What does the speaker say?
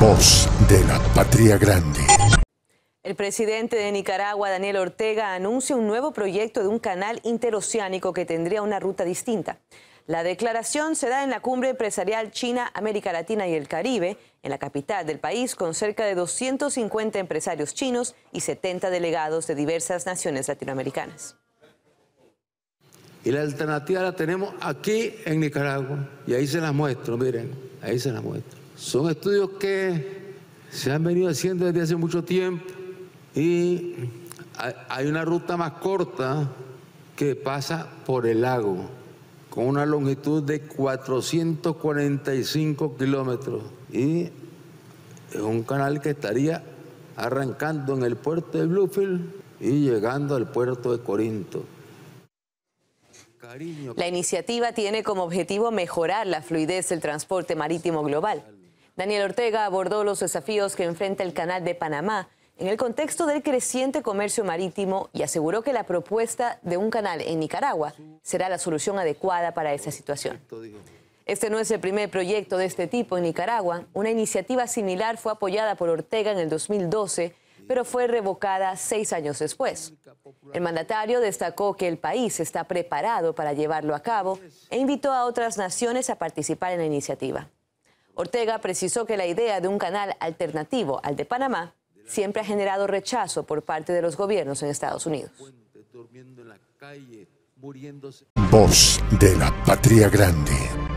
Voz de la Patria Grande. El presidente de Nicaragua, Daniel Ortega, anuncia un nuevo proyecto de un canal interoceánico que tendría una ruta distinta. La declaración se da en la cumbre empresarial China, América Latina y el Caribe, en la capital del país, con cerca de 250 empresarios chinos y 70 delegados de diversas naciones latinoamericanas. Y la alternativa la tenemos aquí en Nicaragua, y ahí se la muestro, miren, ahí se la muestro. Son estudios que se han venido haciendo desde hace mucho tiempo y hay una ruta más corta que pasa por el lago, con una longitud de 445 kilómetros. Y es un canal que estaría arrancando en el puerto de Bluefield y llegando al puerto de Corinto. La iniciativa tiene como objetivo mejorar la fluidez del transporte marítimo global. Daniel Ortega abordó los desafíos que enfrenta el Canal de Panamá en el contexto del creciente comercio marítimo y aseguró que la propuesta de un canal en Nicaragua será la solución adecuada para esa situación. Este no es el primer proyecto de este tipo en Nicaragua. Una iniciativa similar fue apoyada por Ortega en el 2012, pero fue revocada seis años después. El mandatario destacó que el país está preparado para llevarlo a cabo e invitó a otras naciones a participar en la iniciativa. Ortega precisó que la idea de un canal alternativo al de Panamá siempre ha generado rechazo por parte de los gobiernos en Estados Unidos. Voz de la Patria Grande.